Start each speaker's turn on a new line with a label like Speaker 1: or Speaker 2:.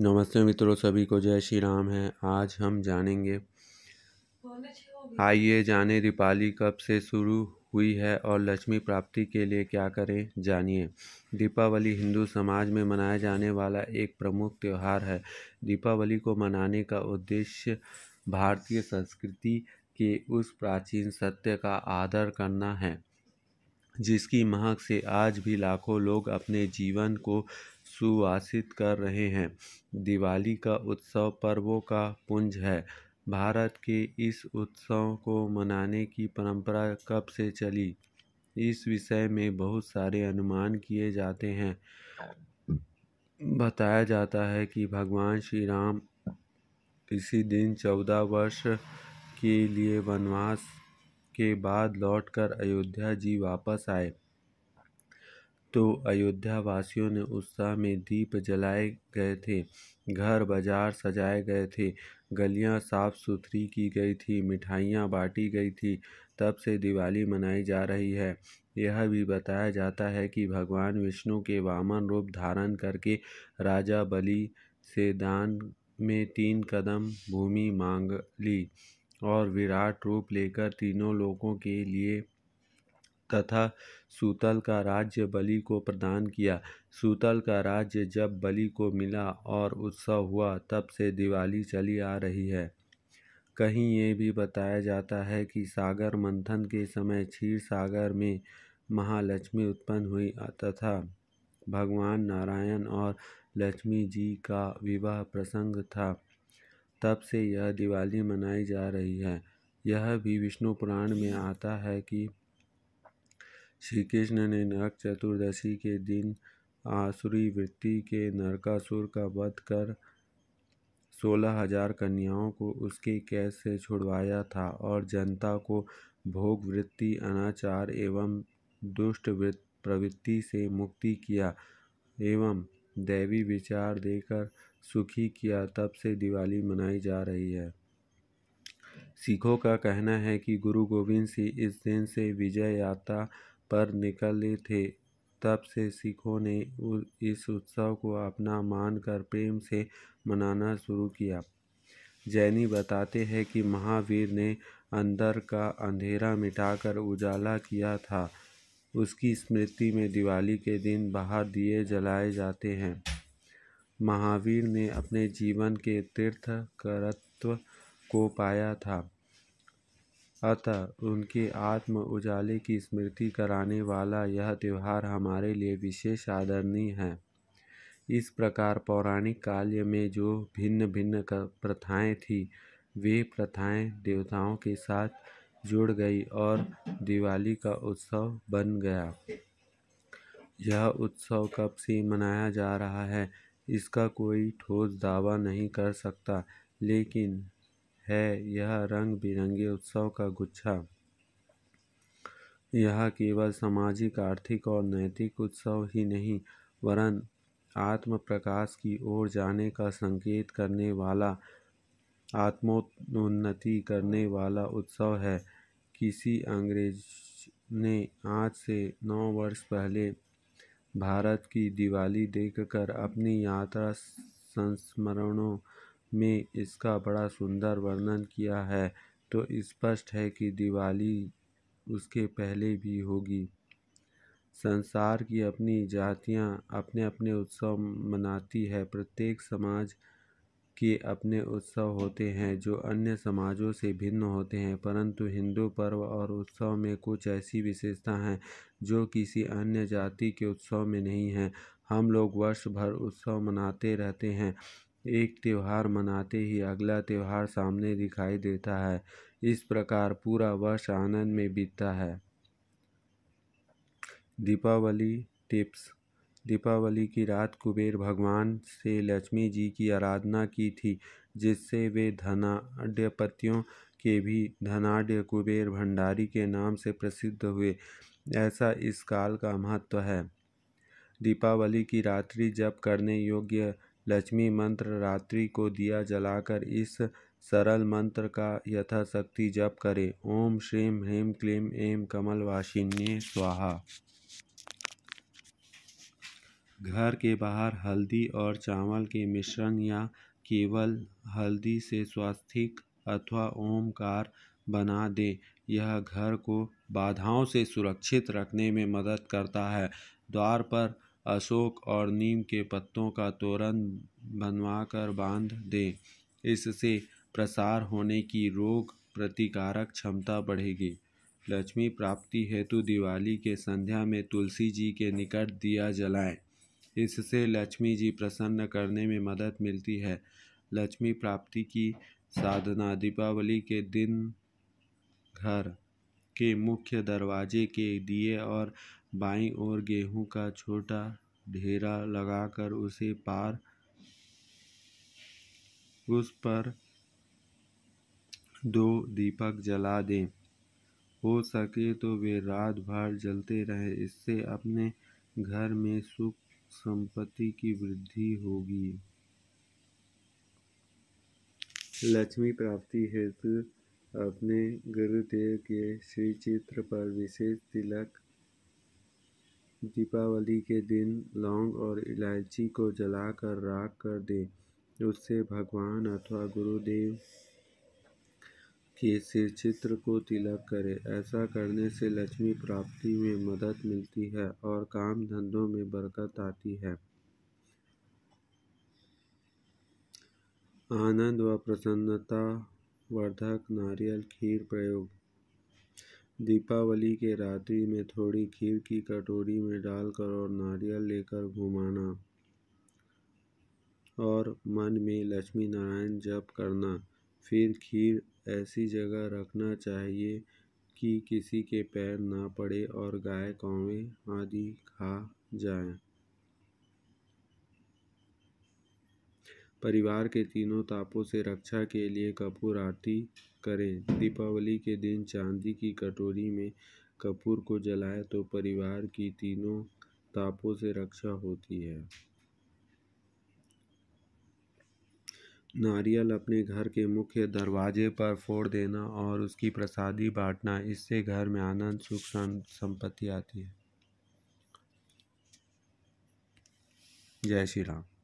Speaker 1: नमस्ते मित्रों सभी को जय श्री राम है आज हम जानेंगे आइए जाने दीपाली कब से शुरू हुई है और लक्ष्मी प्राप्ति के लिए क्या करें जानिए दीपावली हिंदू समाज में मनाया जाने वाला एक प्रमुख त्यौहार है दीपावली को मनाने का उद्देश्य भारतीय संस्कृति के उस प्राचीन सत्य का आदर करना है जिसकी महक से आज भी लाखों लोग अपने जीवन को सुवासित कर रहे हैं दिवाली का उत्सव पर्वों का पुंज है भारत के इस उत्सव को मनाने की परंपरा कब से चली इस विषय में बहुत सारे अनुमान किए जाते हैं बताया जाता है कि भगवान श्री राम इसी दिन चौदह वर्ष के लिए वनवास के बाद लौटकर अयोध्या जी वापस आए तो अयोध्या वासियों ने उत्साह में दीप जलाए गए थे घर बाजार सजाए गए थे गलियां साफ सुथरी की गई थी मिठाइयां बांटी गई थी तब से दिवाली मनाई जा रही है यह भी बताया जाता है कि भगवान विष्णु के वामन रूप धारण करके राजा बलि से दान में तीन कदम भूमि मांग ली और विराट रूप लेकर तीनों लोगों के लिए तथा सूतल का राज्य बलि को प्रदान किया सूतल का राज्य जब बलि को मिला और उत्सव हुआ तब से दिवाली चली आ रही है कहीं ये भी बताया जाता है कि सागर मंथन के समय क्षीर सागर में महालक्ष्मी उत्पन्न हुई तथा भगवान नारायण और लक्ष्मी जी का विवाह प्रसंग था तब से यह दिवाली मनाई जा रही है यह भी विष्णु पुराण में आता है कि श्री कृष्ण ने नरक चतुर्दशी के दिन आसुरी वृत्ति के नरकासुर का वध कर सोलह हजार कन्याओं को उसके कैद से छुड़वाया था और जनता को भोग वृत्ति अनाचार एवं दुष्ट प्रवृत्ति से मुक्ति किया एवं दैवी विचार देकर सुखी किया तब से दिवाली मनाई जा रही है सिखों का कहना है कि गुरु गोविंद सिंह इस दिन से विजय यात्रा पर निकले थे तब से सिखों ने इस उत्सव को अपना मानकर प्रेम से मनाना शुरू किया जैनी बताते हैं कि महावीर ने अंदर का अंधेरा मिटाकर उजाला किया था उसकी स्मृति में दिवाली के दिन बाहर दिए जलाए जाते हैं महावीर ने अपने जीवन के तीर्थ करत्व को पाया था अतः उनके आत्म उजाले की स्मृति कराने वाला यह त्यौहार हमारे लिए विशेष आदरणीय है इस प्रकार पौराणिक काल्य में जो भिन्न भिन्न प्रथाएं थीं वे प्रथाएं देवताओं के साथ जुड़ गई और दिवाली का उत्सव बन गया यह उत्सव कब से मनाया जा रहा है इसका कोई ठोस दावा नहीं कर सकता लेकिन है यह रंग बिरंगे उत्सव का गुच्छा यह केवल सामाजिक आर्थिक और नैतिक उत्सव ही नहीं वरन आत्म प्रकाश की ओर जाने का संकेत करने वाला आत्मोन्नति करने वाला उत्सव है किसी अंग्रेज ने आज से नौ वर्ष पहले भारत की दिवाली देखकर अपनी यात्रा संस्मरणों में इसका बड़ा सुंदर वर्णन किया है तो स्पष्ट है कि दिवाली उसके पहले भी होगी संसार की अपनी जातियाँ अपने अपने उत्सव मनाती है प्रत्येक समाज के अपने उत्सव होते हैं जो अन्य समाजों से भिन्न होते हैं परंतु हिंदू पर्व और उत्सव में कुछ ऐसी विशेषता हैं जो किसी अन्य जाति के उत्सव में नहीं हैं हम लोग वर्ष भर उत्सव मनाते रहते हैं एक त्यौहार मनाते ही अगला त्यौहार सामने दिखाई देता है इस प्रकार पूरा वर्ष आनंद में बीतता है दीपावली टिप्स दीपावली की रात कुबेर भगवान से लक्ष्मी जी की आराधना की थी जिससे वे धनाढ़पतियों के भी धनाढ़ कुबेर भंडारी के नाम से प्रसिद्ध हुए ऐसा इस काल का महत्व है दीपावली की रात्रि जप करने योग्य लक्ष्मी मंत्र रात्रि को दिया जलाकर इस सरल मंत्र का यथाशक्ति जप करें ओम श्रीम ह्रीम क्लीम एम कमल स्वाहा घर के बाहर हल्दी और चावल के मिश्रण या केवल हल्दी से स्वास्तिक अथवा ओमकार बना दें यह घर को बाधाओं से सुरक्षित रखने में मदद करता है द्वार पर अशोक और नीम के पत्तों का तोरण बनवाकर बांध दें इससे प्रसार होने की रोग प्रतिकारक क्षमता बढ़ेगी लक्ष्मी प्राप्ति हेतु दिवाली के संध्या में तुलसी जी के निकट दिया जलाएं इससे लक्ष्मी जी प्रसन्न करने में मदद मिलती है लक्ष्मी प्राप्ति की साधना दीपावली के दिन घर के मुख्य दरवाजे के दिए और बाईं ओर गेहूं का छोटा ढेरा लगाकर उसे पार उस पर दो दीपक जला दें हो सके तो वे रात भर जलते रहें इससे अपने घर में सुख संपत्ति की वृद्धि होगी लक्ष्मी प्राप्ति हेतु अपने गुरुदेव के श्री चित्र पर विशेष तिलक दीपावली के दिन लौंग और इलायची को जलाकर राख कर दे उससे भगवान अथवा गुरुदेव के से चित्र को तिलक करें ऐसा करने से लक्ष्मी प्राप्ति में मदद मिलती है और काम धंधों में बरकत आती है आनंद व प्रसन्नता वर्धक नारियल खीर प्रयोग दीपावली के रात्रि में थोड़ी खीर की कटोरी में डालकर और नारियल लेकर घुमाना और मन में लक्ष्मी नारायण जप करना फिर खीर ऐसी जगह रखना चाहिए कि किसी के पैर ना पड़े और गाय कौवे आदि खा जाए परिवार के तीनों तापों से रक्षा के लिए कपूर आरती करें दीपावली के दिन चांदी की कटोरी में कपूर को जलाएं तो परिवार की तीनों तापों से रक्षा होती है नारियल अपने घर के मुख्य दरवाजे पर फोड़ देना और उसकी प्रसादी बांटना इससे घर में आनंद सुख संपत्ति आती है जय श्री राम